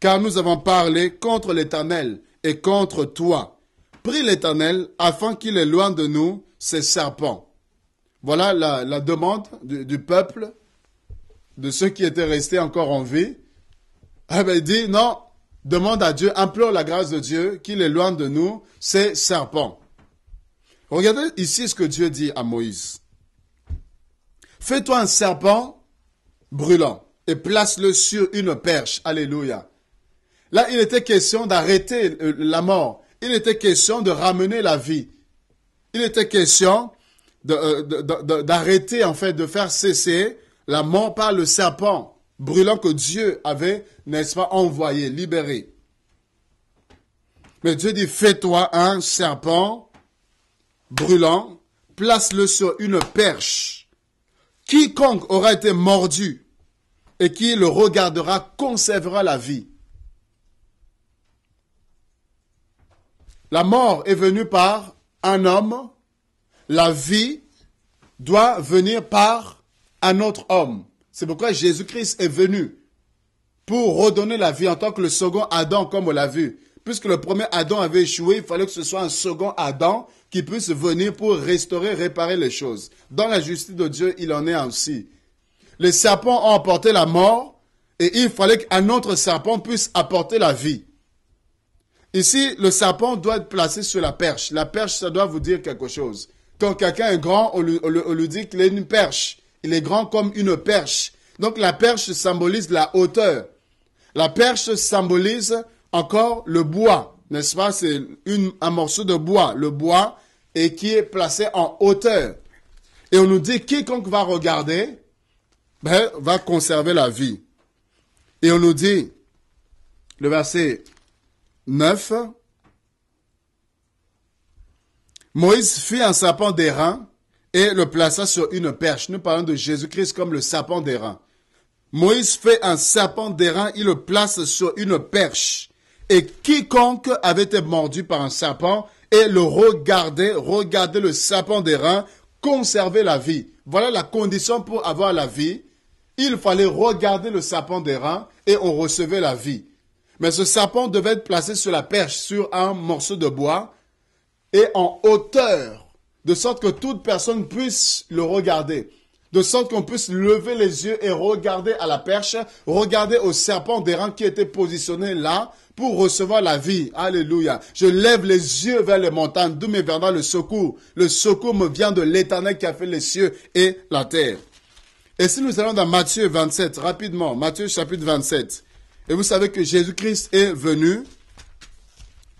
car nous avons parlé contre l'Éternel et contre toi. Prie l'Éternel afin qu'il loin de nous ces serpents. Voilà la, demande du, peuple, de ceux qui étaient restés encore en vie. Elle eh ben, dit, non, demande à Dieu, implore la grâce de Dieu qu'il est loin de nous ces serpents. Regardez ici ce que Dieu dit à Moïse. Fais-toi un serpent brûlant et place-le sur une perche. Alléluia. Là, il était question d'arrêter euh, la mort. Il était question de ramener la vie. Il était question euh, d'arrêter, en fait, de faire cesser la mort par le serpent brûlant que Dieu avait, n'est-ce pas, envoyé, libéré. Mais Dieu dit, fais-toi un serpent brûlant, place-le sur une perche. Quiconque aura été mordu et qui le regardera conservera la vie. La mort est venue par un homme, la vie doit venir par un autre homme. C'est pourquoi Jésus-Christ est venu pour redonner la vie en tant que le second Adam, comme on l'a vu. Puisque le premier Adam avait échoué, il fallait que ce soit un second Adam qui puisse venir pour restaurer, réparer les choses. Dans la justice de Dieu, il en est ainsi. Les serpents ont apporté la mort et il fallait qu'un autre serpent puisse apporter la vie. Ici, le serpent doit être placé sur la perche. La perche, ça doit vous dire quelque chose. Quand quelqu'un est grand, on lui, dit qu'il est une perche. Il est grand comme une perche. Donc la perche symbolise la hauteur. La perche symbolise encore le bois n'est-ce pas, c'est une, un morceau de bois, le bois, et qui est placé en hauteur. Et on nous dit, quiconque va regarder, ben, va conserver la vie. Et on nous dit, le verset 9, Moïse fit un serpent d'airain et le plaça sur une perche. Nous parlons de Jésus-Christ comme le serpent d'airain. Moïse fait un serpent d'airain, il le place sur une perche et quiconque avait été mordu par un serpent et le regardait, regardait le serpent des reins, conservait la vie. Voilà la condition pour avoir la vie. Il fallait regarder le serpent des reins et on recevait la vie. Mais ce serpent devait être placé sur la perche, sur un morceau de bois et en hauteur, de sorte que toute personne puisse le regarder de sorte qu'on puisse lever les yeux et regarder à la perche, regarder au serpent des rangs qui était positionné là pour recevoir la vie. Alléluia. Je lève les yeux vers les montagnes, d'où me viendra le secours. Le secours me vient de l'éternel qui a fait les cieux et la terre. Et si nous allons dans Matthieu 27, rapidement, Matthieu chapitre 27, et vous savez que Jésus-Christ est venu,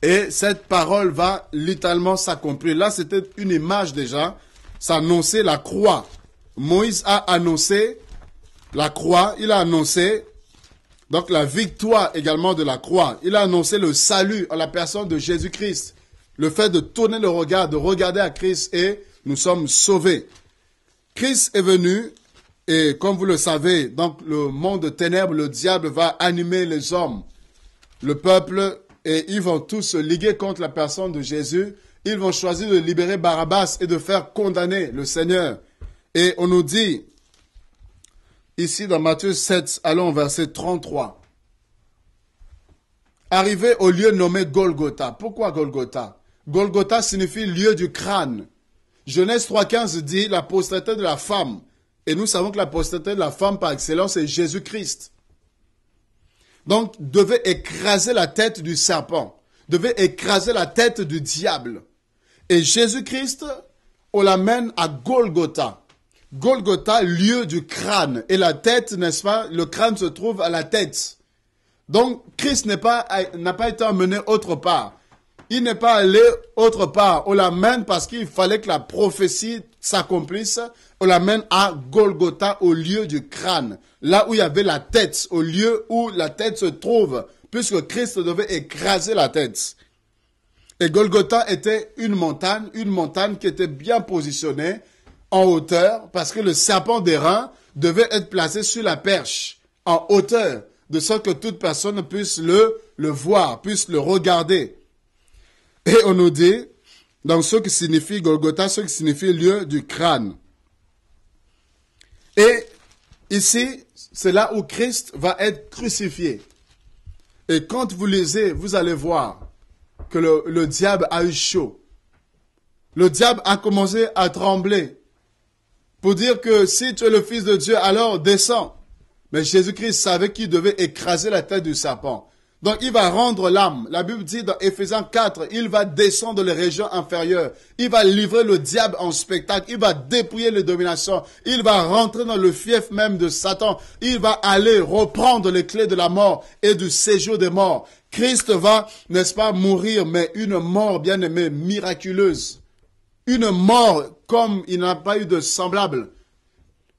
et cette parole va littéralement s'accomplir. Là, c'était une image déjà, s'annoncer la croix. Moïse a annoncé la croix, il a annoncé donc la victoire également de la croix. Il a annoncé le salut à la personne de Jésus-Christ. Le fait de tourner le regard, de regarder à Christ et nous sommes sauvés. Christ est venu et comme vous le savez, donc le monde de ténèbres, le diable va animer les hommes, le peuple et ils vont tous se liguer contre la personne de Jésus. Ils vont choisir de libérer Barabbas et de faire condamner le Seigneur. Et on nous dit, ici dans Matthieu 7, allons verset 33. Arrivé au lieu nommé Golgotha. Pourquoi Golgotha Golgotha signifie lieu du crâne. Genèse 3.15 dit la postérité de la femme. Et nous savons que la postérité de la femme par excellence est Jésus-Christ. Donc, devait écraser la tête du serpent, devait écraser la tête du diable. Et Jésus-Christ, on l'amène à Golgotha. Golgotha, lieu du crâne. Et la tête, n'est-ce pas Le crâne se trouve à la tête. Donc, Christ n'a pas, pas été emmené autre part. Il n'est pas allé autre part. On l'amène parce qu'il fallait que la prophétie s'accomplisse. On l'amène à Golgotha, au lieu du crâne. Là où il y avait la tête, au lieu où la tête se trouve. Puisque Christ devait écraser la tête. Et Golgotha était une montagne, une montagne qui était bien positionnée en hauteur parce que le serpent des reins devait être placé sur la perche en hauteur de sorte que toute personne puisse le, le voir, puisse le regarder. Et on nous dit, donc ce qui signifie Golgotha, ce qui signifie lieu du crâne. Et ici, c'est là où Christ va être crucifié. Et quand vous lisez, vous allez voir que le diable a eu chaud. Le diable a commencé à trembler pour dire que si tu es le Fils de Dieu, alors descends. Mais Jésus-Christ savait qu'il devait écraser la tête du serpent. Donc il va rendre l'âme. La Bible dit dans Éphésiens 4, il va descendre les régions inférieures. Il va livrer le diable en spectacle. Il va dépouiller les dominations. Il va rentrer dans le fief même de Satan. Il va aller reprendre les clés de la mort et du séjour des morts. Christ va, n'est-ce pas, mourir, mais une mort bien aimée, miraculeuse une mort comme il n'a pas eu de semblable.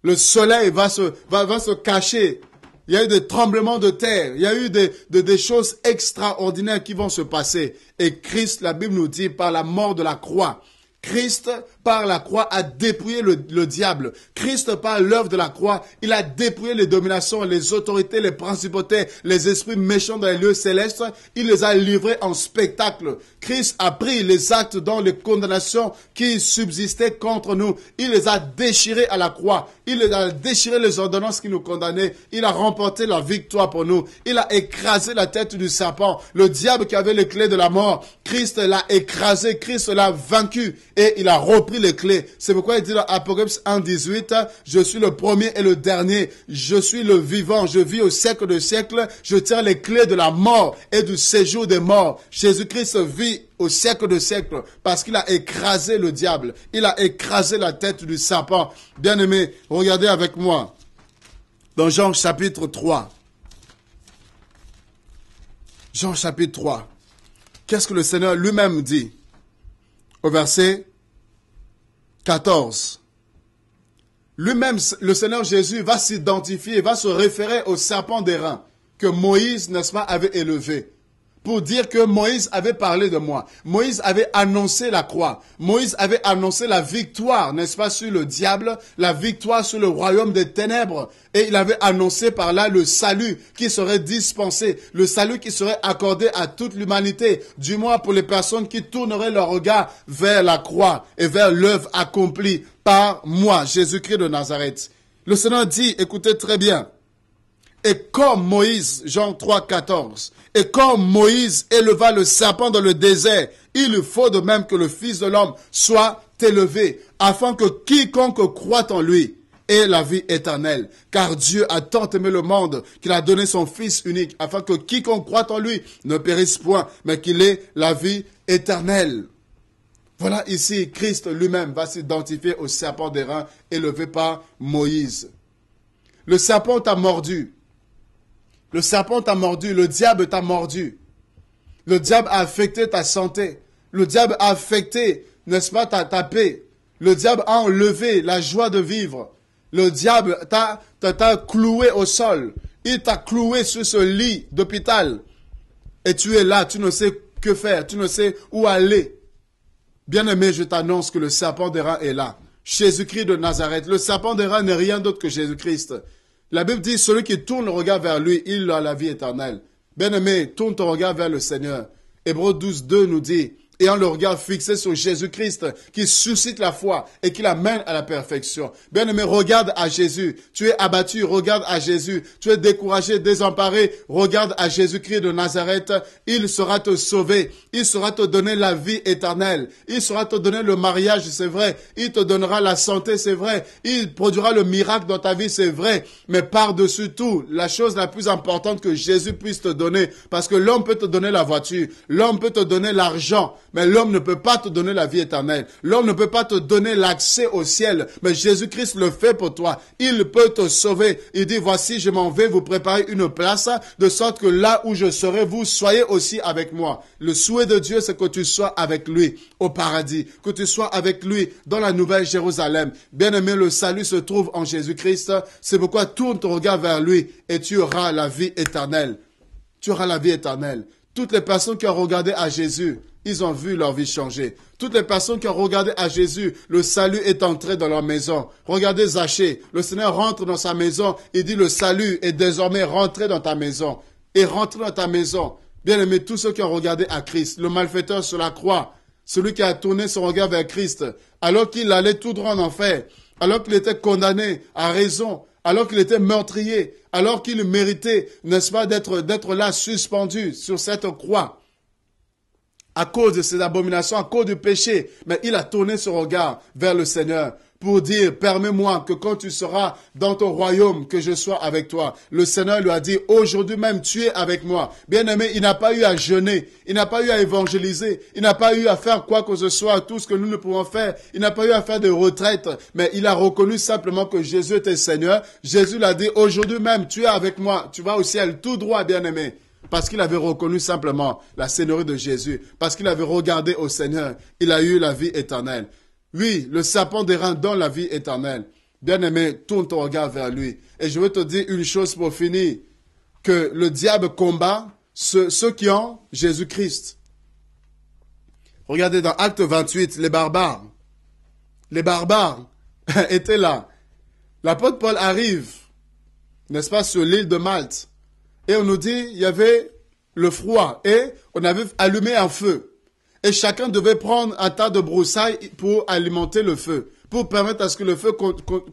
Le soleil va se, va, se cacher. Il y a eu des tremblements de terre. Il y a eu des, des choses extraordinaires qui vont se passer. Et Christ, la Bible nous dit, par la mort de la croix, Christ par la croix, a dépouillé le, diable. Christ, par l'œuvre de la croix, il a dépouillé les dominations, les autorités, les principautés, les esprits méchants dans les lieux célestes. Il les a livrés en spectacle. Christ a pris les actes dans les condamnations qui subsistaient contre nous. Il les a déchirés à la croix. Il les a déchiré les ordonnances qui nous condamnaient. Il a remporté la victoire pour nous. Il a écrasé la tête du serpent. Le diable qui avait les clés de la mort. Christ l'a écrasé. Christ l'a vaincu. Et il a repris les clés. C'est pourquoi il dit dans Apocalypse 1, 18, je suis le premier et le dernier. Je suis le vivant. Je vis au siècle de siècle. Je tiens les clés de la mort et du séjour des morts. Jésus-Christ vit au siècle de siècle parce qu'il a écrasé le diable. Il a écrasé la tête du serpent. Bien-aimé, regardez avec moi. Dans Jean chapitre 3. Jean chapitre 3. Qu'est-ce que le Seigneur lui-même dit? Au verset 14. Lui-même, le Seigneur Jésus va s'identifier, va se référer au serpent reins que Moïse, n'est-ce pas, avait élevé pour dire que Moïse avait parlé de moi. Moïse avait annoncé la croix. Moïse avait annoncé la victoire, n'est-ce pas, sur le diable, la victoire sur le royaume des ténèbres. Et il avait annoncé par là le salut qui serait dispensé, le salut qui serait accordé à toute l'humanité, du moins pour les personnes qui tourneraient leur regard vers la croix et vers l'œuvre accomplie par moi, Jésus-Christ de Nazareth. Le Seigneur dit, écoutez très bien, et comme Moïse, Jean 3, 14, et comme Moïse éleva le serpent dans le désert, il faut de même que le Fils de l'homme soit élevé, afin que quiconque croit en lui ait la vie éternelle. Car Dieu a tant aimé le monde qu'il a donné son Fils unique, afin que quiconque croit en lui ne périsse point, mais qu'il ait la vie éternelle. Voilà ici, Christ lui-même va s'identifier au serpent des reins élevé par Moïse. Le serpent t'a mordu. Le serpent t'a mordu, le diable t'a mordu. Le diable a affecté ta santé. Le diable a affecté, n'est-ce pas, ta, paix. Le diable a enlevé la joie de vivre. Le diable t'a cloué au sol. Il t'a cloué sur ce lit d'hôpital. Et tu es là, tu ne sais que faire, tu ne sais où aller. Bien-aimé, je t'annonce que le serpent des est là. Jésus-Christ de Nazareth. Le serpent des n'est rien d'autre que Jésus-Christ. La Bible dit, celui qui tourne le regard vers lui, il a la vie éternelle. Bien-aimé, tourne ton regard vers le Seigneur. Hébreu 12, 2 nous dit, ayant le regard fixé sur Jésus-Christ, qui suscite la foi et qui l'amène à la perfection. Bien-aimé, regarde à Jésus. Tu es abattu, regarde à Jésus. Tu es découragé, désemparé, regarde à Jésus-Christ de Nazareth. Il sera te sauver. Il sera te donner la vie éternelle. Il sera te donner le mariage, c'est vrai. Il te donnera la santé, c'est vrai. Il produira le miracle dans ta vie, c'est vrai. Mais par-dessus tout, la chose la plus importante que Jésus puisse te donner, parce que l'homme peut te donner la voiture, l'homme peut te donner l'argent, mais l'homme ne peut pas te donner la vie éternelle. L'homme ne peut pas te donner l'accès au ciel. Mais Jésus-Christ le fait pour toi. Il peut te sauver. Il dit, voici, je m'en vais vous préparer une place, de sorte que là où je serai, vous soyez aussi avec moi. Le souhait de Dieu, c'est que tu sois avec lui au paradis, que tu sois avec lui dans la nouvelle Jérusalem. Bien-aimé, le salut se trouve en Jésus-Christ. C'est pourquoi tourne ton regard vers lui et tu auras la vie éternelle. Tu auras la vie éternelle. Toutes les personnes qui ont regardé à Jésus, ils ont vu leur vie changer. Toutes les personnes qui ont regardé à Jésus, le salut est entré dans leur maison. Regardez Zachée. Le Seigneur rentre dans sa maison et dit le salut est désormais rentré dans ta maison. Et rentre dans ta maison. bien aimé, tous ceux qui ont regardé à Christ, le malfaiteur sur la croix, celui qui a tourné son regard vers Christ, alors qu'il allait tout droit en enfer, alors qu'il était condamné à raison, alors qu'il était meurtrier, alors qu'il méritait, n'est-ce pas, d'être là suspendu sur cette croix à cause de ses abominations, à cause du péché, mais il a tourné son regard vers le Seigneur pour dire, permets-moi que quand tu seras dans ton royaume, que je sois avec toi. Le Seigneur lui a dit, aujourd'hui même, tu es avec moi. Bien-aimé, il n'a pas eu à jeûner, il n'a pas eu à évangéliser, il n'a pas eu à faire quoi que ce soit, tout ce que nous ne pouvons faire, il n'a pas eu à faire de retraite, mais il a reconnu simplement que Jésus était Seigneur. Jésus l'a dit, aujourd'hui même, tu es avec moi, tu vas au ciel tout droit, bien-aimé parce qu'il avait reconnu simplement la Seigneurie de Jésus, parce qu'il avait regardé au Seigneur, il a eu la vie éternelle. Oui, le serpent des reins donne la vie éternelle. Bien-aimé, tourne ton regard vers lui. Et je veux te dire une chose pour finir, que le diable combat ceux, qui ont Jésus-Christ. Regardez dans Acte 28, les barbares. Les barbares étaient là. L'apôtre Paul arrive, n'est-ce pas, sur l'île de Malte. Et on nous dit, qu'il y avait le froid et on avait allumé un feu. Et chacun devait prendre un tas de broussailles pour alimenter le feu, pour permettre à ce que le feu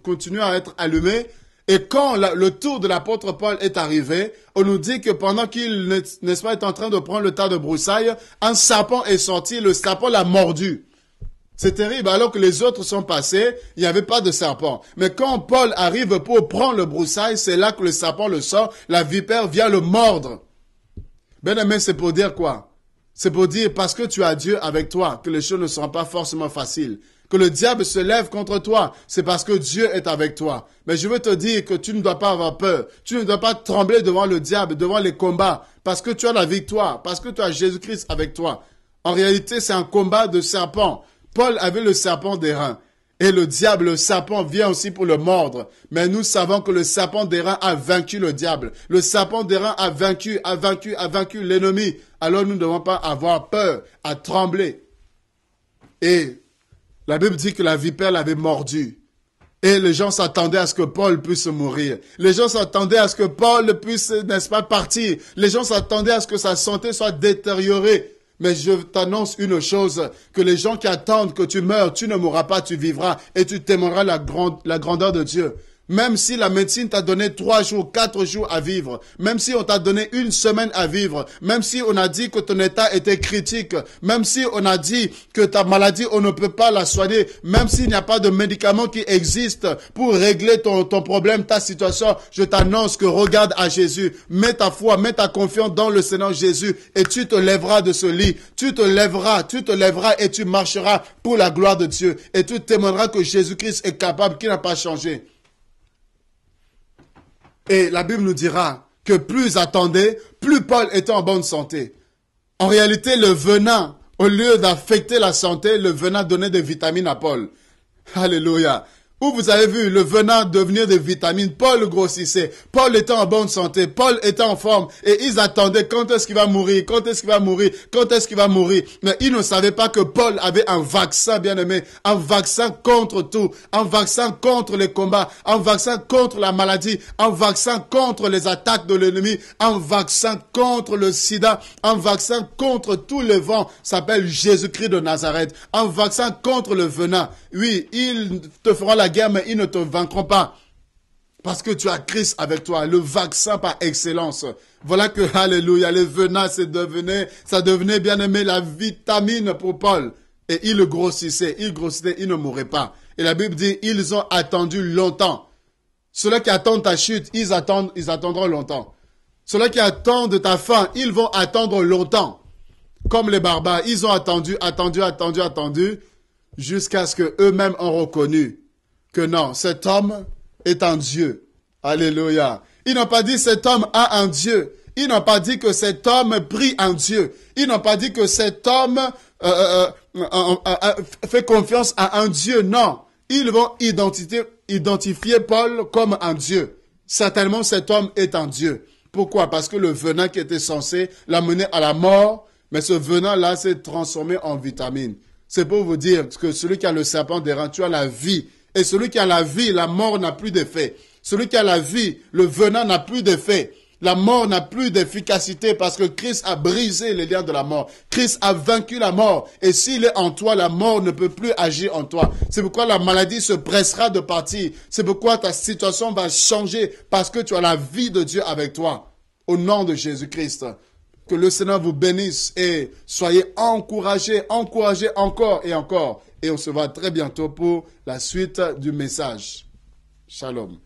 continue à être allumé. Et quand le tour de l'apôtre Paul est arrivé, on nous dit que pendant qu'il, nest pas, est en train de prendre le tas de broussailles, un serpent est sorti, le serpent l'a mordu. C'est terrible. Alors que les autres sont passés, il n'y avait pas de serpent. Mais quand Paul arrive pour prendre le broussaille, c'est là que le serpent le sort, la vipère vient le mordre. Ben aimé, c'est pour dire quoi? C'est pour dire parce que tu as Dieu avec toi que les choses ne seront pas forcément faciles. Que le diable se lève contre toi, c'est parce que Dieu est avec toi. Mais je veux te dire que tu ne dois pas avoir peur. Tu ne dois pas trembler devant le diable, devant les combats, parce que tu as la victoire, parce que tu as Jésus-Christ avec toi. En réalité, c'est un combat de serpent. Paul avait le serpent des reins. Et le diable, le serpent, vient aussi pour le mordre. Mais nous savons que le serpent des reins a vaincu le diable. Le serpent des reins a vaincu, a vaincu, a vaincu l'ennemi. Alors nous ne devons pas avoir peur, à trembler. Et la Bible dit que la vipère l'avait mordu. Et les gens s'attendaient à ce que Paul puisse mourir. Les gens s'attendaient à ce que Paul puisse, n'est-ce pas, partir. Les gens s'attendaient à ce que sa santé soit détériorée. Mais je t'annonce une chose, que les gens qui attendent que tu meurs, tu ne mourras pas, tu vivras et tu t'aimeras la grandeur de Dieu. Même si la médecine t'a donné trois jours, quatre jours à vivre, même si on t'a donné une semaine à vivre, même si on a dit que ton état était critique, même si on a dit que ta maladie, on ne peut pas la soigner, même s'il n'y a pas de médicaments qui existent pour régler ton, ton problème, ta situation, je t'annonce que regarde à Jésus, mets ta foi, mets ta confiance dans le Seigneur Jésus et tu te lèveras de ce lit, tu te lèveras, tu te lèveras et tu marcheras pour la gloire de Dieu et tu témoigneras que Jésus-Christ est capable, qu'il n'a pas changé. Et la Bible nous dira que plus attendait, plus Paul était en bonne santé. En réalité, le venin, au lieu d'affecter la santé, le venin donnait des vitamines à Paul. Alléluia où vous avez vu le venin devenir des vitamines, Paul grossissait, Paul était en bonne santé, Paul était en forme, et ils attendaient quand est-ce qu'il va mourir, quand est-ce qu'il va mourir, quand est-ce qu'il va mourir. Mais ils ne savaient pas que Paul avait un vaccin, bien aimé, un vaccin contre tout, un vaccin contre les combats, un vaccin contre la maladie, un vaccin contre les attaques de l'ennemi, un vaccin contre le sida, un vaccin contre tous les vents, s'appelle Jésus-Christ de Nazareth, un vaccin contre le venin. Oui, ils te feront la la guerre, mais ils ne te vaincront pas. Parce que tu as Christ avec toi, le vaccin par excellence. Voilà que, alléluia, les venin, c'est ça devenait bien aimé la vitamine pour Paul. Et il grossissait, il grossissait, il ne mourait pas. Et la Bible dit, ils ont attendu longtemps. ceux qui attendent ta chute, ils attendent, ils attendront longtemps. Ceux-là qui attendent ta fin, ils vont attendre longtemps. Comme les barbares, ils ont attendu, attendu, attendu, attendu, jusqu'à ce que eux-mêmes ont reconnu que non, cet homme est un Dieu. Alléluia. Ils n'ont pas dit cet homme a un Dieu. Ils n'ont pas dit que cet homme prie un Dieu. Ils n'ont pas dit que cet homme euh, euh, euh, fait confiance à un Dieu. Non. Ils vont identifier, Paul comme un Dieu. Certainement cet homme est un Dieu. Pourquoi Parce que le venin qui était censé l'amener à la mort, mais ce venin-là s'est transformé en vitamine. C'est pour vous dire que celui qui a le serpent des reins, tu as la vie et celui qui a la vie, la mort n'a plus d'effet. Celui qui a la vie, le venin n'a plus d'effet. La mort n'a plus d'efficacité parce que Christ a brisé les liens de la mort. Christ a vaincu la mort. Et s'il est en toi, la mort ne peut plus agir en toi. C'est pourquoi la maladie se pressera de partir. C'est pourquoi ta situation va changer parce que tu as la vie de Dieu avec toi. Au nom de Jésus-Christ. Que le Seigneur vous bénisse et soyez encouragés, encouragés encore et encore. Et on se voit très bientôt pour la suite du message. Shalom.